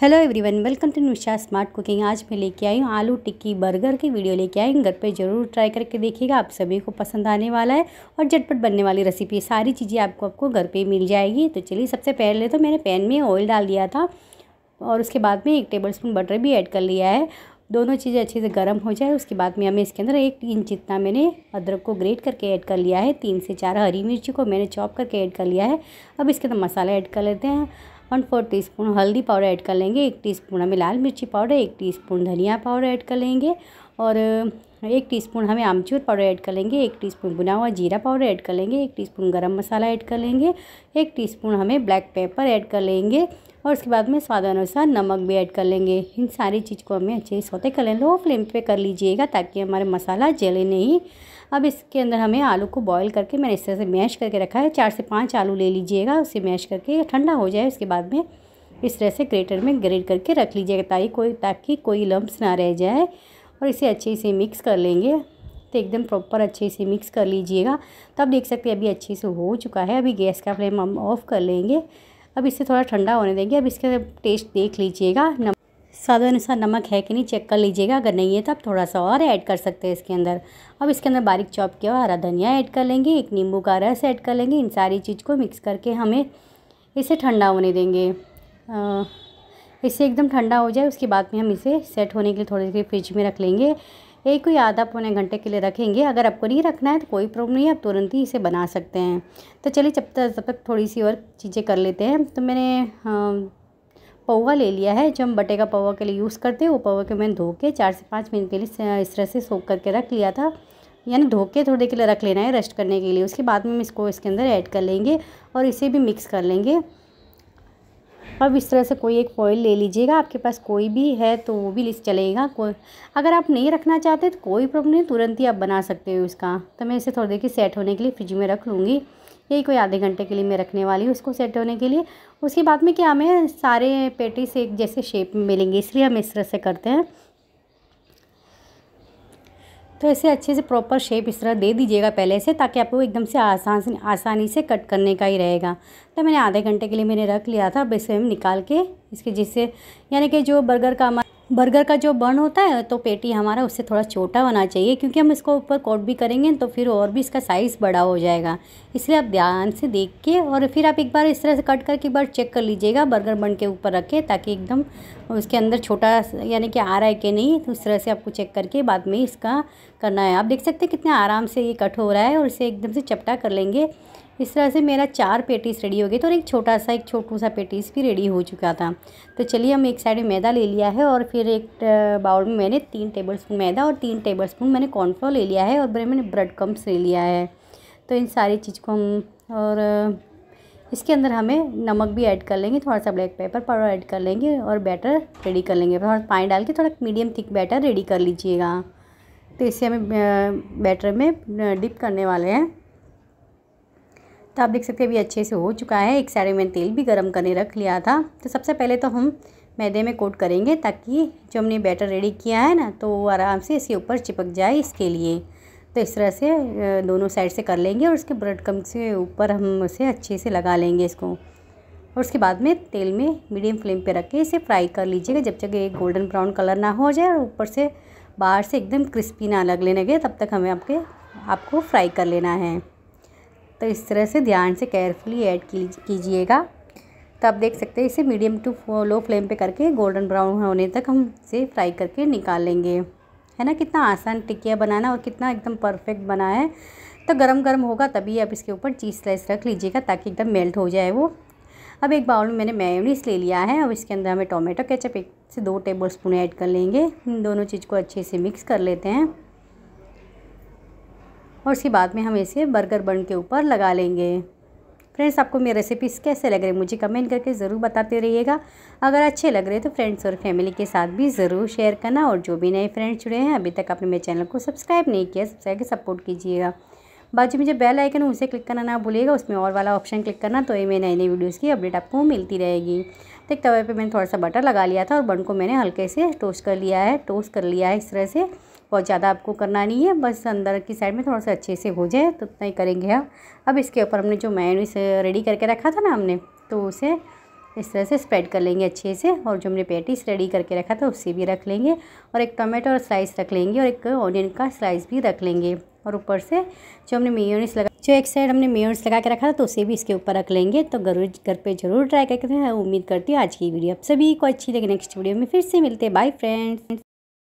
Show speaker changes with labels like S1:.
S1: hello everyone welcome to Nisha smart cooking आज मैं लेके आई हूँ आलू टिक्की बर्गर की वीडियो लेके आई हूँ घर पे ज़रूर ट्राई करके देखिएगा आप सभी को पसंद आने वाला है और झटपट बनने वाली रेसिपी सारी चीज़ें आपको आपको घर पे मिल जाएगी तो चलिए सबसे पहले तो मैंने पैन में ऑयल डाल दिया था और उसके बाद में एक टेबल स्पून बटर भी ऐड कर लिया है दोनों चीज़ें अच्छे से गर्म हो जाए उसके बाद में हमें इसके अंदर एक इंच जितना मैंने अदरक को ग्रेट करके ऐड कर लिया है तीन से चार हरी मिर्ची को मैंने चॉप करके ऐड कर लिया है अब इसके अंदर मसाला ऐड कर लेते हैं वन फोर टी स्पून हल्दी पाउडर ऐड कर लेंगे एक टी स्पून हमें लाल मिर्ची पाउडर एक टी स्पून धनिया पाउडर ऐड कर लेंगे और एक टीस्पून हमें आमचूर पाउडर ऐड कर लेंगे एक टीस्पून बुना हुआ जीरा पाउडर ऐड कर लेंगे एक टीस्पून गरम मसाला ऐड कर लेंगे एक टीस्पून हमें ब्लैक पेपर ऐड कर लेंगे और उसके बाद में स्वाद अनुसार नमक भी ऐड कर लेंगे इन सारी चीज़ को हमें अच्छे से सोते कर लें लो फ्लेम पे कर लीजिएगा ताकि हमारे मसाला जले नहीं अब इसके अंदर हमें आलू को बॉईल करके मैंने इस तरह से मैश करके रखा है चार से पाँच आलू ले लीजिएगा उसे मैश करके ठंडा हो जाए उसके बाद में इस तरह से ग्रेटर में ग्रेट करके रख लीजिएगा ताकि कोई ताकि कोई लम्ब ना रह जाए और इसे अच्छे से मिक्स कर लेंगे तो एकदम प्रॉपर अच्छे से मिक्स कर लीजिएगा तब देख सकते हैं अभी अच्छे से हो चुका है अभी गैस का फ्लेम हम ऑफ़ कर लेंगे अब इसे थोड़ा ठंडा होने देंगे अब इसका टेस्ट देख लीजिएगा नम स्वाद अनुसार नमक है कि नहीं चेक कर लीजिएगा अगर नहीं है तो आप थोड़ा सा और ऐड कर सकते हैं इसके अंदर अब इसके अंदर बारीक चॉप किया हुआ हरा धनिया ऐड कर लेंगे एक नींबू का रस ऐड कर लेंगे इन सारी चीज़ को मिक्स करके हमें इसे ठंडा होने देंगे आ, इसे एकदम ठंडा हो जाए उसके बाद में हम इसे सेट होने के लिए थोड़ी देर फ्रिज में रख लेंगे एक कोई आधा पौने घंटे के लिए रखेंगे अगर आपको नहीं रखना है तो कोई प्रॉब्लम नहीं है आप तुरंत ही इसे बना सकते हैं तो चलिए जब तक जब तक थोड़ी सी और चीज़ें कर लेते हैं तो मैंने पौवा ले लिया है जो हम बटे का पौवा के लिए यूज़ करते हैं वो पौवा के मैंने धो के चार से पाँच मिनट के लिए इस तरह से सोख करके रख लिया था यानी धो के थोड़ी देर के लिए रख लेना है रेस्ट करने के लिए उसके बाद में हम इसको इसके अंदर ऐड कर लेंगे और इसे भी मिक्स कर लेंगे अब इस तरह से कोई एक फॉइल ले लीजिएगा आपके पास कोई भी है तो वो भी लिस्ट चलेगा कोई अगर आप नहीं रखना चाहते तो कोई प्रॉब्लम नहीं तुरंत ही आप बना सकते हो इसका तो मैं इसे थोड़ी देर के सेट होने के लिए फ्रिज में रख लूँगी यही कोई आधे घंटे के लिए मैं रखने वाली हूँ इसको सेट होने के लिए उसके बाद में क्या हमें सारे पेटी से एक जैसे शेप में मिलेंगे इसलिए हम इस तरह से करते हैं तो इसे अच्छे से प्रॉपर शेप इस तरह दे दीजिएगा पहले से ताकि आपको एकदम से आसान से आसानी से कट करने का ही रहेगा तो मैंने आधे घंटे के लिए मैंने रख लिया था अब इसे हम निकाल के इसके जिससे यानी कि जो बर्गर का हमारा बर्गर का जो बर्न होता है तो पेटी हमारा उससे थोड़ा छोटा होना चाहिए क्योंकि हम इसको ऊपर कोट भी करेंगे तो फिर और भी इसका साइज़ बड़ा हो जाएगा इसलिए आप ध्यान से देख के और फिर आप एक बार इस तरह से कट करके एक बार चेक कर लीजिएगा बर्गर बन के ऊपर रखें ताकि एकदम उसके अंदर छोटा यानी कि आ रहा है कि नहीं तो उस तरह से आपको चेक करके बाद में इसका करना है आप देख सकते हैं कितने आराम से ये कट हो रहा है और इसे एकदम से चपटा कर लेंगे इस तरह से मेरा चार पेटीस रेडी हो गए तो और एक छोटा सा एक छोटू सा पेटीस भी रेडी हो चुका था तो चलिए हम एक साइड में मैदा ले लिया है और फिर एक बाउल में मैंने तीन टेबल स्पून मैदा और तीन टेबल स्पून मैंने कॉर्नफ्लोर ले लिया है और बड़े मैंने ब्रेड कम्स ले लिया है तो इन सारी चीज़ को हम और इसके अंदर हमें नमक भी ऐड कर लेंगे थोड़ा सा ब्लैक पेपर पाउडर ऐड कर लेंगे और बैटर रेडी कर लेंगे थोड़ा पानी डाल के थोड़ा मीडियम थिक बैटर रेडी कर लीजिएगा तो इसे हमें बैटर में डिप करने वाले हैं तो आप देख सकते हैं अभी अच्छे से हो चुका है एक साइड में तेल भी गर्म करने रख लिया था तो सबसे पहले तो हम मैदे में कोट करेंगे ताकि जो हमने बैटर रेडी किया है ना तो वो आराम से इसके ऊपर चिपक जाए इसके लिए तो इस तरह से दोनों साइड से कर लेंगे और उसके ब्रेड कम से ऊपर हम उसे अच्छे से लगा लेंगे इसको और उसके बाद में तेल में मीडियम फ्लेम पे रख के इसे फ्राई कर लीजिएगा जब तक ये गोल्डन ब्राउन कलर ना हो जाए और ऊपर से बाहर से एकदम क्रिस्पी ना लग लेने लगे तब तक हमें आपके आपको फ्राई कर लेना है तो इस तरह से ध्यान से केयरफुली ऐड कीजिएगा तो आप देख सकते हैं इसे मीडियम टू लो फ्लेम पे करके गोल्डन ब्राउन होने तक हम इसे फ्राई करके निकाल लेंगे है ना कितना आसान टिकिया बनाना और कितना एकदम परफेक्ट बना है तो गरम गरम होगा तभी आप इसके ऊपर चीज़ स्लाइस रख लीजिएगा ताकि एकदम मेल्ट हो जाए वो अब एक बाउल में मैंने मेयोनीस ले लिया है अब इसके अंदर हमें टोमेटो केचप एक से दो टेबल स्पून ऐड कर लेंगे इन दोनों चीज़ को अच्छे से मिक्स कर लेते हैं और उसके बाद में हम इसे बर्गर बन के ऊपर लगा लेंगे फ्रेंड्स आपको मेरी रेसिपीज़ कैसे लग रही मुझे कमेंट करके ज़रूर बताते रहिएगा अगर अच्छे लग रहे तो फ्रेंड्स और फैमिली के साथ भी ज़रूर शेयर करना और जो भी नए फ्रेंड्स जुड़े हैं अभी तक आपने मेरे चैनल को सब्सक्राइब नहीं किया सब्सक्राइब के सपोर्ट कीजिएगा बाजू में जो बेल आइकन है उसे क्लिक करना ना भूलिएगा उसमें और वाला ऑप्शन क्लिक करना तो ये मेरे नई नई वीडियोज़ की अपडेट आपको मिलती रहेगी तो एक तवे पे मैंने थोड़ा सा बटर लगा लिया था और बन को मैंने हल्के से टोस्ट कर लिया है टोस्ट कर लिया है इस तरह से बहुत ज़्यादा आपको करना नहीं है बस अंदर की साइड में थोड़ा सा अच्छे से हो जाए तो उतना ही करेंगे हम अब इसके ऊपर हमने जो मैनूस रेडी करके रखा था ना हमने तो उसे इस तरह से स्प्रेड कर लेंगे अच्छे से और जो हमने पैटिस रेडी करके रखा था उसे भी रख लेंगे और एक टोमेटो और स्लाइस रख लेंगे और एक ऑनियन का स्लाइस भी रख लेंगे और ऊपर से जो हमने मेयोनीस लगा जो एक साइड हमने मेयर्स लगा के रखा था तो उसे भी इसके ऊपर रख लेंगे तो जरूर घर पे जरूर ट्राई करके देखें उम्मीद करती हूँ आज की वीडियो आप सभी को अच्छी लगे नेक्स्ट वीडियो में फिर से मिलते हैं बाय फ्रेंड्स